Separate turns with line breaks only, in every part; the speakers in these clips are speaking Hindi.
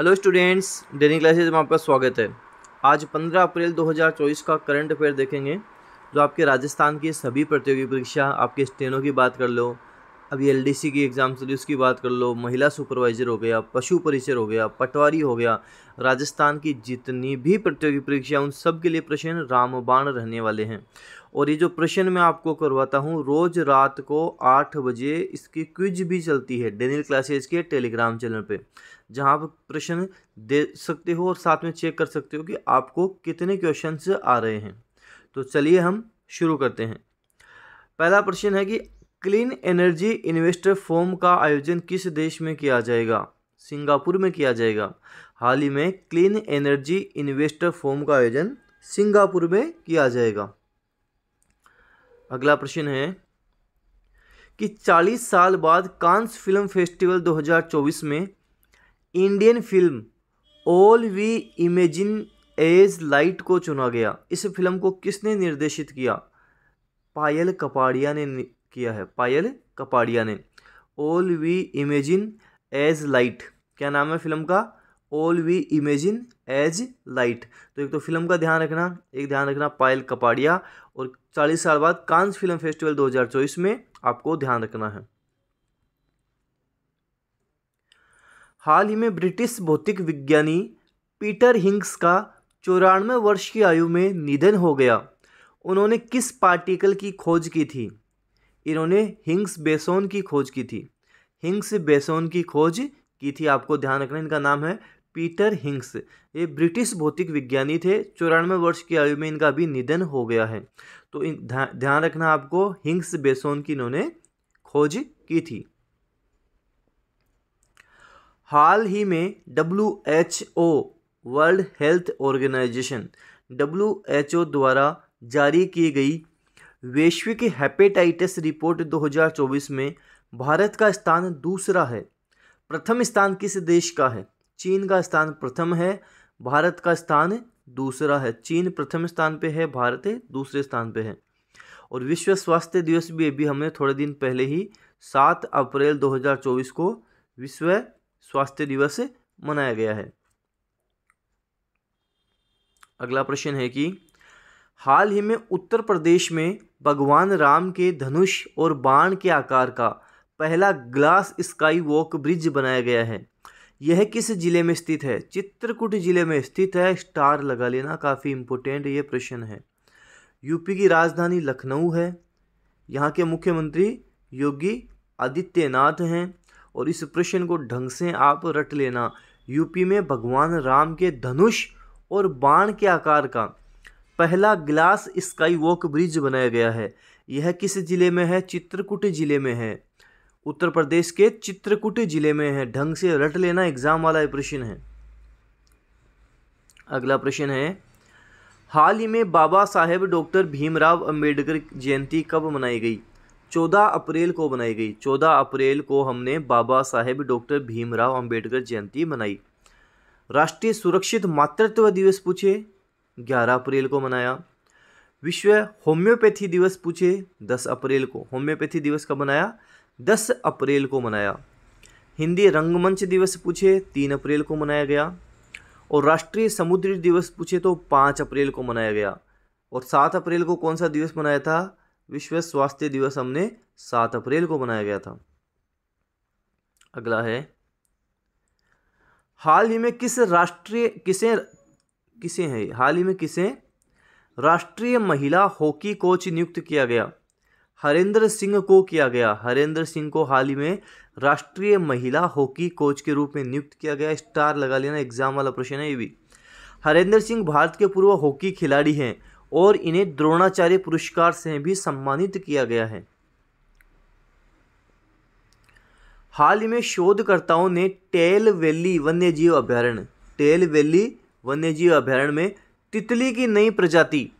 हेलो स्टूडेंट्स डेली क्लासेज में आपका स्वागत है आज 15 अप्रैल 2024 का करंट अफेयर देखेंगे जो आपके राजस्थान की सभी प्रतियोगी परीक्षा आपके स्टेनों की बात कर लो अभी एल की एग्ज़ाम चली उसकी बात कर लो महिला सुपरवाइज़र हो गया पशु परिसर हो गया पटवारी हो गया राजस्थान की जितनी भी प्रतियोगी परीक्षा उन सब के लिए प्रश्न रामबाण रहने वाले हैं और ये जो प्रश्न मैं आपको करवाता हूँ रोज़ रात को आठ बजे इसकी क्विज भी चलती है डेनियल क्लासेज के टेलीग्राम चैनल पे जहाँ आप प्रश्न दे सकते हो और साथ में चेक कर सकते हो कि आपको कितने क्वेश्चन आ रहे हैं तो चलिए हम शुरू करते हैं पहला प्रश्न है कि क्लीन एनर्जी इन्वेस्टर फोम का आयोजन किस देश में किया जाएगा सिंगापुर में किया जाएगा हाल ही में क्लीन एनर्जी इन्वेस्टर फोम का आयोजन सिंगापुर में किया जाएगा अगला प्रश्न है कि 40 साल बाद कांस फिल्म फेस्टिवल 2024 में Indian film all we imagine as light को चुना गया इस फिल्म को किसने निर्देशित किया पायल कपाड़िया ने किया है पायल कपाड़िया ने all we imagine as light क्या नाम है फिल्म का all we imagine as light तो एक तो फिल्म का ध्यान रखना एक ध्यान रखना पायल कपाड़िया और चालीस साल बाद कांस फिल्म फेस्टिवल 2024 में आपको ध्यान रखना है हाल ही में ब्रिटिश भौतिक विज्ञानी पीटर हिंग्स का चौरानवे वर्ष की आयु में निधन हो गया उन्होंने किस पार्टिकल की खोज की थी इन्होंने हिंग्स बेसोन की खोज की थी हिंग्स बेसोन की खोज की थी आपको ध्यान रखना इनका नाम है पीटर हिंग्स ये ब्रिटिश भौतिक विज्ञानी थे चौरानवे वर्ष की आयु में इनका भी निधन हो गया है तो ध्यान रखना आपको हिंग्स बेसोन की इन्होंने खोज की थी हाल ही में W H O World Health Organization W H O द्वारा जारी की गई वैश्विक हेपेटाइटिस रिपोर्ट 2024 में भारत का स्थान दूसरा है प्रथम स्थान किस देश का है चीन का स्थान प्रथम है भारत का स्थान दूसरा है चीन प्रथम स्थान पे है भारत दूसरे स्थान पे है और विश्व स्वास्थ्य दिवस भी अभी हमने थोड़े दिन पहले ही सात अप्रैल 2024 को विश्व स्वास्थ्य दिवस मनाया गया है अगला प्रश्न है कि हाल ही में उत्तर प्रदेश में भगवान राम के धनुष और बाण के आकार का पहला ग्लास स्काई वॉक ब्रिज बनाया गया है यह किस जिले में स्थित है चित्रकूट जिले में स्थित है स्टार लगा लेना काफ़ी इम्पोर्टेंट ये प्रश्न है यूपी की राजधानी लखनऊ है यहाँ के मुख्यमंत्री योगी आदित्यनाथ हैं और इस प्रश्न को ढंग से आप रट लेना यूपी में भगवान राम के धनुष और बाण के आकार का पहला ग्लास स्काई वॉक ब्रिज बनाया गया है यह किस जिले में है चित्रकूट जिले में है उत्तर प्रदेश के चित्रकूट जिले में है ढंग से रट लेना एग्जाम वाला प्रश्न है अगला प्रश्न है हाल ही में बाबा साहेब डॉक्टर भीमराव अंबेडकर जयंती कब मनाई गई चौदह अप्रैल को मनाई गई चौदह अप्रैल को हमने बाबा साहेब डॉक्टर भीमराव अंबेडकर जयंती मनाई राष्ट्रीय सुरक्षित मातृत्व दिवस पूछे ग्यारह अप्रैल को मनाया विश्व होम्योपैथी दिवस पूछे दस अप्रैल को होम्योपैथी दिवस कब मनाया दस अप्रैल को मनाया हिंदी रंगमंच दिवस पूछे तीन अप्रैल को मनाया गया और राष्ट्रीय समुद्री दिवस पूछे तो पाँच अप्रैल को मनाया गया और सात अप्रैल को कौन सा दिवस मनाया था विश्व स्वास्थ्य दिवस हमने सात अप्रैल को मनाया गया था अगला है हाल ही में किस राष्ट्रीय किसे किसे हैं हाल ही में किसे राष्ट्रीय महिला हॉकी कोच नियुक्त किया गया हरेंद्र सिंह को किया गया हरेंद्र सिंह को हाल ही में राष्ट्रीय महिला हॉकी कोच के रूप में नियुक्त किया गया स्टार लगा लेना एग्जाम वाला प्रश्न है ये भी हरेंद्र सिंह भारत के पूर्व हॉकी खिलाड़ी हैं और इन्हें द्रोणाचार्य पुरस्कार से भी सम्मानित किया गया है हाल ही में शोधकर्ताओं ने टेल वैली वन्यजीव अभ्यारण्य टेल वैली वन्यजीव अभ्यारण्य में तितली की नई प्रजाति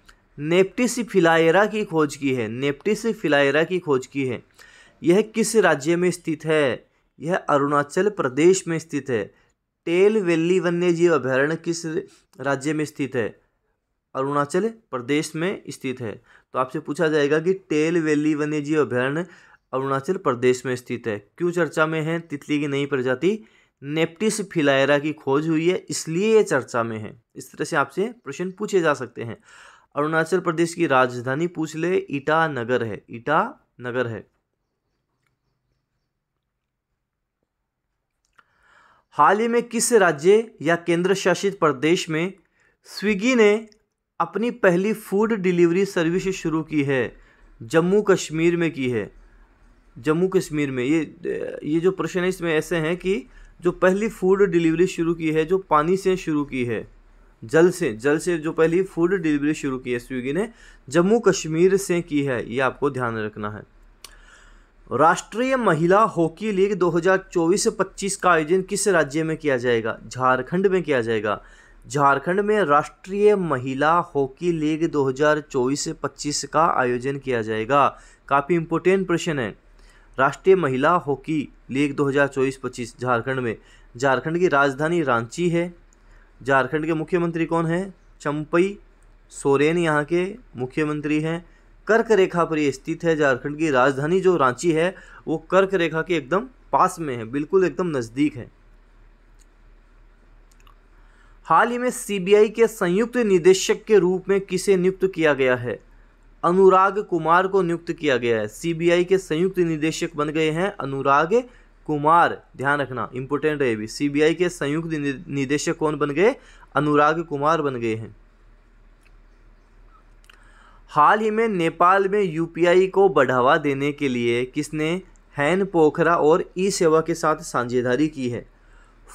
नेप्टिस फिलायरा की खोज की है नेप्टिस फिलायरा की खोज की है यह किस राज्य में स्थित है यह अरुणाचल प्रदेश में स्थित है टेल वेली वन्यजीव अभ्यारण्य किस राज्य में स्थित है अरुणाचल प्रदेश में स्थित है तो आपसे पूछा जाएगा कि टेल वेली वन्यजीव अभ्यारण्य अरुणाचल प्रदेश में स्थित है क्यों चर्चा में है तितली की नई प्रजाति नेप्टिस फिलायरा की खोज हुई है इसलिए ये चर्चा में है इस तरह से आपसे प्रश्न पूछे जा सकते हैं अरुणाचल प्रदेश की राजधानी पूछ ले ईटानगर है ईटानगर है हाल ही में किस राज्य या केंद्र शासित प्रदेश में स्विगी ने अपनी पहली फूड डिलीवरी सर्विस शुरू की है जम्मू कश्मीर में की है जम्मू कश्मीर में ये ये जो प्रश्न है इसमें ऐसे हैं कि जो पहली फूड डिलीवरी शुरू की है जो पानी से शुरू की है जल से जल से जो पहली फूड डिलीवरी शुरू की है स्विगी ने जम्मू कश्मीर से की है ये आपको ध्यान रखना है राष्ट्रीय महिला हॉकी लीग 2024-25 का आयोजन किस राज्य में किया जाएगा झारखंड में किया जाएगा झारखंड में राष्ट्रीय महिला हॉकी लीग 2024-25 का आयोजन किया जाएगा काफ़ी इम्पोर्टेंट प्रश्न है राष्ट्रीय महिला हॉकी लीग 2024-25 झारखंड में झारखंड की राजधानी रांची है झारखंड के मुख्यमंत्री कौन है चंपई सोरेन यहाँ के मुख्यमंत्री हैं कर्क रेखा पर ये स्थित है झारखंड की राजधानी जो रांची है वो कर्क रेखा के एकदम पास में है बिल्कुल एकदम नज़दीक है हाल ही में सीबीआई के संयुक्त निदेशक के रूप में किसे नियुक्त किया गया है अनुराग कुमार को नियुक्त किया गया है सीबीआई के संयुक्त निदेशक बन गए हैं अनुराग कुमार ध्यान रखना इंपोर्टेंट है भी सीबीआई के संयुक्त निदेशक कौन बन गए अनुराग कुमार बन गए हैं हाल ही में नेपाल में यूपीआई को बढ़ावा देने के लिए किसने हैन पोखरा और ई सेवा के साथ साझेदारी की है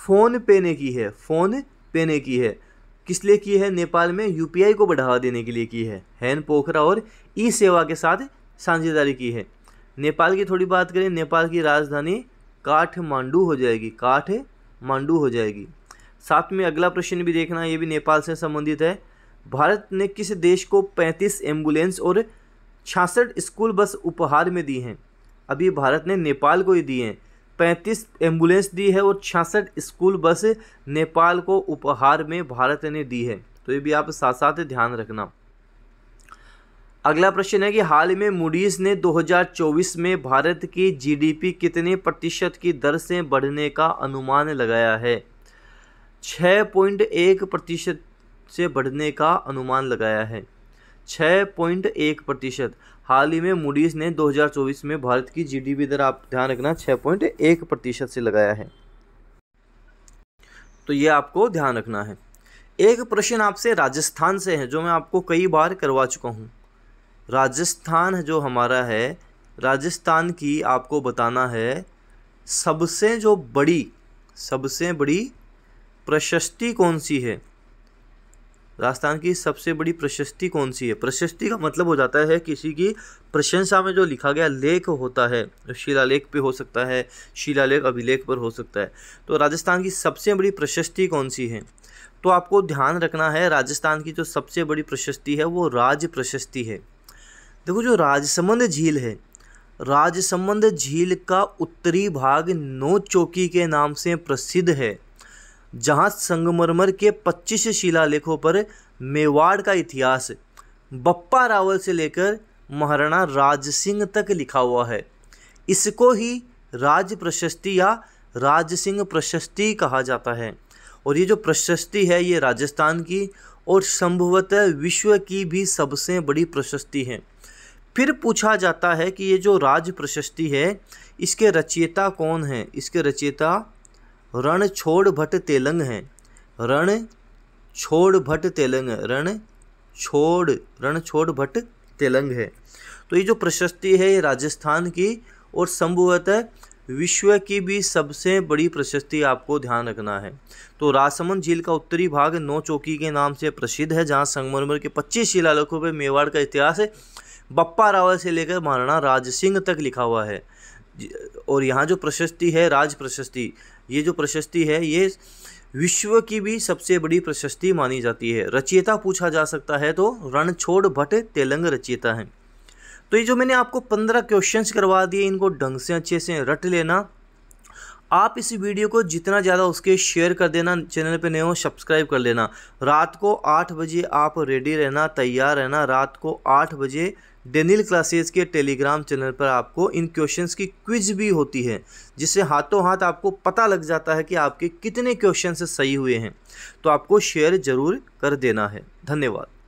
फ़ोन पे ने की है फ़ोन पे ने की है किस लिए की है नेपाल में यूपीआई को बढ़ावा देने के लिए की है हैन पोखरा और ई सेवा के साथ साझेदारी की है नेपाल की थोड़ी बात करें नेपाल की राजधानी काठमांडू हो जाएगी काठ मांडू हो जाएगी साथ में अगला प्रश्न भी देखना ये भी नेपाल से संबंधित है भारत ने किस देश को 35 एम्बुलेंस और छियासठ स्कूल बस उपहार में दी हैं अभी भारत ने नेपाल को ही दी हैं पैंतीस एम्बुलेंस दी है और छियासठ स्कूल बस नेपाल को उपहार में भारत ने दी है तो ये भी आप साथ साथ ध्यान रखना अगला प्रश्न है कि हाल में मूडीज ने 2024 में भारत की जीडीपी कितने प्रतिशत की दर से बढ़ने का अनुमान लगाया है 6.1 प्रतिशत से बढ़ने का अनुमान लगाया है छः पॉइंट एक प्रतिशत हाल ही में मूडीज़ ने 2024 में भारत की जीडीपी दर आप ध्यान रखना छः पॉइंट एक प्रतिशत से लगाया है तो ये आपको ध्यान रखना है एक प्रश्न आपसे राजस्थान से है जो मैं आपको कई बार करवा चुका हूँ राजस्थान जो हमारा है राजस्थान की आपको बताना है सबसे जो बड़ी सबसे बड़ी प्रशस्ति कौन सी है राजस्थान की सबसे बड़ी प्रशस्ति कौन सी है प्रशस्ति का मतलब हो जाता है किसी की प्रशंसा में जो लिखा गया लेख होता है शिलालेख पे हो सकता है शिलालेख अभिलेख पर हो सकता है तो राजस्थान की सबसे बड़ी प्रशस्ति कौन सी है तो आपको ध्यान रखना है राजस्थान की जो सबसे बड़ी प्रशस्ति है वो राज प्रशस्ति है देखो जो राजसमंद झील है राजसमंद झील का उत्तरी भाग नौ चौकी के नाम से प्रसिद्ध है जहाँ संगमरमर के 25 शिलालेखों पर मेवाड़ का इतिहास बप्पा रावल से लेकर महाराणा राज सिंह तक लिखा हुआ है इसको ही राज प्रशस्ति या राज सिंह प्रशस्ति कहा जाता है और ये जो प्रशस्ति है ये राजस्थान की और संभवतः विश्व की भी सबसे बड़ी प्रशस्ति है फिर पूछा जाता है कि ये जो राज प्रशस्ति है इसके रचयिता कौन है इसके रचयिता रण छोड़ भट्ट तेलंग हैं रण छोड़ भट्ट तेलंग रण छोड़ रण छोड़ भट्ट तेलंग है तो ये जो प्रशस्ति है ये राजस्थान की और संभवतः विश्व की भी सबसे बड़ी प्रशस्ति आपको ध्यान रखना है तो राजसमंद झील का उत्तरी भाग नौ चौकी के नाम से प्रसिद्ध है जहाँ संगमरमर के 25 शिलालेखों पर मेवाड़ का इतिहास बप्पा रावल से लेकर महाराणा राज सिंह तक लिखा हुआ है और यहाँ जो प्रशस्ति है राज प्रशस्ति ये जो प्रशस्ति है ये विश्व की भी सबसे बड़ी प्रशस्ति मानी जाती है रचयिता पूछा जा सकता है तो रणछोड़ भट्ट तेलंग रचयिता है तो ये जो मैंने आपको पंद्रह क्वेश्चंस करवा दिए इनको ढंग से अच्छे से रट लेना आप इस वीडियो को जितना ज़्यादा उसके शेयर कर देना चैनल पे नए हो सब्सक्राइब कर लेना रात को आठ बजे आप रेडी रहना तैयार रहना रात को आठ बजे डेनिल क्लासेस के टेलीग्राम चैनल पर आपको इन क्वेश्चंस की क्विज भी होती है जिससे हाथों हाथ आपको पता लग जाता है कि आपके कितने क्वेश्चन सही हुए हैं तो आपको शेयर ज़रूर कर देना है धन्यवाद